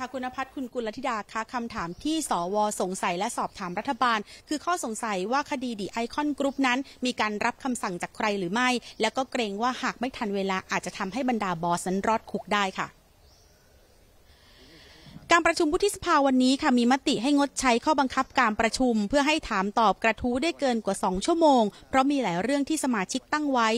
ค่ะคุณพัฒน์คุณกุลธิดาคะคำถามที่สวสงสัยและสอบถามรัฐบาล คือข้อสงสัยว่าคดีดีไอคอนกรุ๊ปนั้นมีการรับคำสั่งจากใครหรือไม่ แล้วก็เกรงว่าหากไม่ทันเวลาอาจจะทำให้บรรดาบอสนั้นรอดคุกได้ค่ะการประชุมวุฒิสภาวันนี้ค่ะมีมติให้งดใช้ข้อบังคับการประชุมเพื่อให้ถามตอบกระทู้ได้เกินกว่า 2 ชั่วโมง เพราะมีหลายเรื่องที่สมาชิกตั้งไว้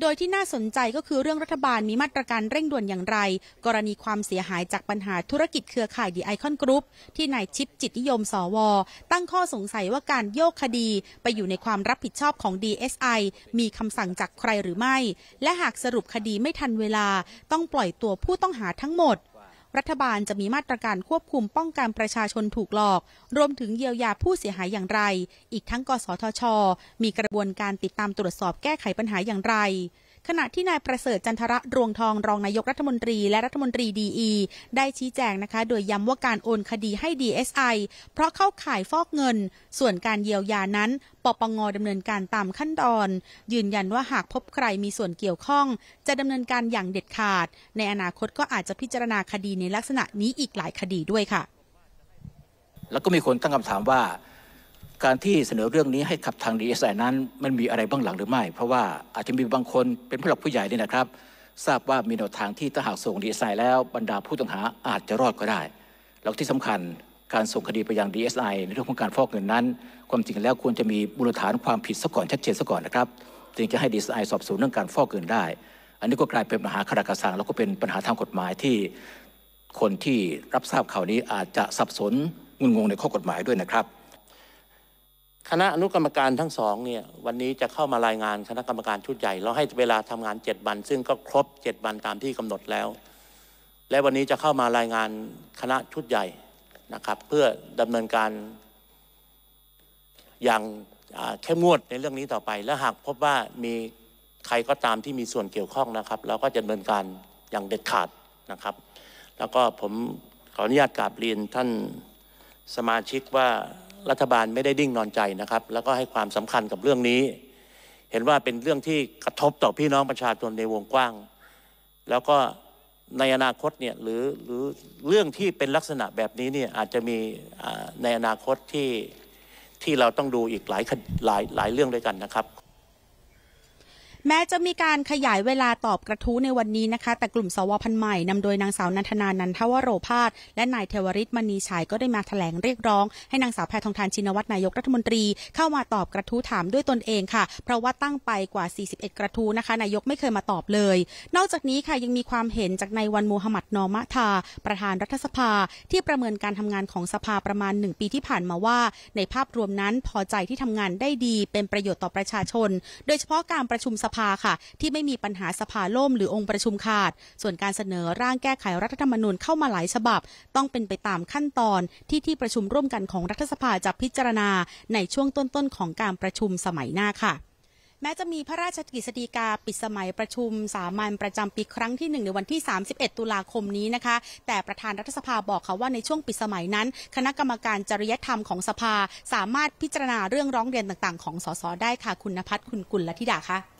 โดยที่น่าสนใจก็คือเรื่องรัฐบาลมีมาตรการเร่งด่วนอย่างไร กรณีความเสียหายจากปัญหาธุรกิจเครือข่ายดีไอคอนกรุ๊ปที่นายชิปจิตนิยมสวตั้งข้อสงสัยว่าการโยกคดีไปอยู่ในความรับผิดชอบของ DSI มีคำสั่งจากใครหรือไม่ และหากสรุปคดีไม่ทันเวลาต้องปล่อยตัวผู้ต้องหาทั้งหมดรัฐบาลจะมีมาตรการควบคุมป้องกันประชาชนถูกหลอก รวมถึงเยียวยาผู้เสียหายอย่างไร อีกทั้งกสทช มีกระบวนการติดตามตรวจสอบแก้ไขปัญหาอย่างไรขณะที่นายประเสริฐจันทระรวงทองรองนายกรัฐมนตรีและรัฐมนตรีดีอีได้ชี้แจงนะคะ โดยย้ำว่าการโอนคดีให้ DSI เพราะเข้าข่ายฟอกเงิน ส่วนการเยียวยานั้นปปงดำเนินการตามขั้นตอน ยืนยันว่าหากพบใครมีส่วนเกี่ยวข้อง จะดำเนินการอย่างเด็ดขาด ในอนาคตก็อาจจะพิจารณาคดีในลักษณะนี้อีกหลายคดีด้วยค่ะ แล้วก็มีคนตั้งคำถามว่าการที่เสนอเรื่องนี้ให้ขับทางดีเอสไอนั้น มันมีอะไรบ้างหลังหรือไม่ เพราะว่าอาจจะมีบางคนเป็นผู้หลักผู้ใหญ่นี่นะครับ ทราบว่ามีแนวทางที่ถ้าหากส่งดีเอสไอแล้วบรรดาผู้ต้องหาอาจจะรอดก็ได้ แล้วที่สำคัญการส่งคดีไปยังดีเอสไอในเรื่องของการฟอกเงินนั้น ความจริงแล้วควรจะมีมูลฐานความผิดซะก่อนชัดเจนซะก่อนนะครับจึงจะให้ดีเอสไอสอบสวนเรื่องการ ฟอกเงินได้ อันนี้ก็กลายเป็นปัญหาคาราคาซังแล้วก็เป็นปัญหาทางกฎหมายที่ คนที่รับทราบข่าวนี้อาจจะสับสนงุนงงในข้อกฎหมายด้วยนะครับคณะอนุกรรมการทั้งสองเนี่ยวันนี้จะเข้ามารายงานคณะกรรมการชุดใหญ่ เราให้เวลาทำงาน7วัน ซึ่งก็ครบ7วันตามที่กำหนดแล้ว และวันนี้จะเข้ามารายงานคณะชุดใหญ่นะครับ เพื่อดำเนินการ อย่างเข้มงวดในเรื่องนี้ต่อไป และหากพบว่ามีใครก็ตามที่มีส่วนเกี่ยวข้องนะครับเราก็จะดำเนินการอย่างเด็ดขาดนะครับ แล้วก็ผมขออนุญาตกราบเรียนท่านสมาชิกว่ารัฐบาลไม่ได้ดิ้งนอนใจนะครับ แล้วก็ให้ความสำคัญกับเรื่องนี้ เห็นว่าเป็นเรื่องที่กระทบต่อพี่น้องประชาชนในวงกว้าง แล้วก็ในอนาคตเนี่ยหรือหรือเรื่องที่เป็นลักษณะแบบนี้เนี่ยอาจจะมีในอนาคตที่ที่เราต้องดูอีกหลายหลายหลายเรื่องด้วยกันนะครับแม้จะมีการขยายเวลาตอบกระทู้ในวันนี้นะคะแต่กลุ่มสวพันใหม่นำโดยนางสาวนันทนานันทวโรพาส และนายเทวริศมณีชายก็ได้มาถแถลงเรียกร้อง ให้นางสาวแพทองทานชินวัตรนายกรัฐมนตรีเข้ามาตอบกระทู้ถามด้วยตนเองค่ะ เพราะว่าตั้งไปกว่า 41 กระทู้นะคะ นายกไม่เคยมาตอบเลย นอกจากนี้ค่ะยังมีความเห็นจากนายวันมูฮัมหมัดนอมะทา ประธานรัฐสภาที่ประเมินการทำงานของสภาประมาณ1ปีที่ผ่านมาว่า ในภาพรวมนั้นพอใจที่ทำงานได้ดีเป็นประโยชน์ต่อประชาชน โดยเฉพาะการประชุมสภาค่ะที่ไม่มีปัญหาสภาล่ม หรือองค์ประชุมขาด ส่วนการเสนอร่างแก้ไขรัฐธรรมนูญเข้ามาหลายฉบับ ต้องเป็นไปตามขั้นตอนที่ที่ประชุมร่วมกันของรัฐสภาจะพิจารณาในช่วงต้นๆของการประชุมสมัยหน้าค่ะ แม้จะมีพระราชกฤษฎีกาปิดสมัยประชุม สามัญประจำปีครั้งที่1ในวันที่ 31 ตุลาคมนี้นะคะ แต่ประธานรัฐสภาบอกค่ะว่าในช่วงปิดสมัยนั้น คณะกรรมการจริยธรรมของสภา สามารถพิจารณาเรื่องร้องเรียนต่างๆ ของสสได้ค่ะ คุณนภัทรคุณกุลและธิดาค่ะ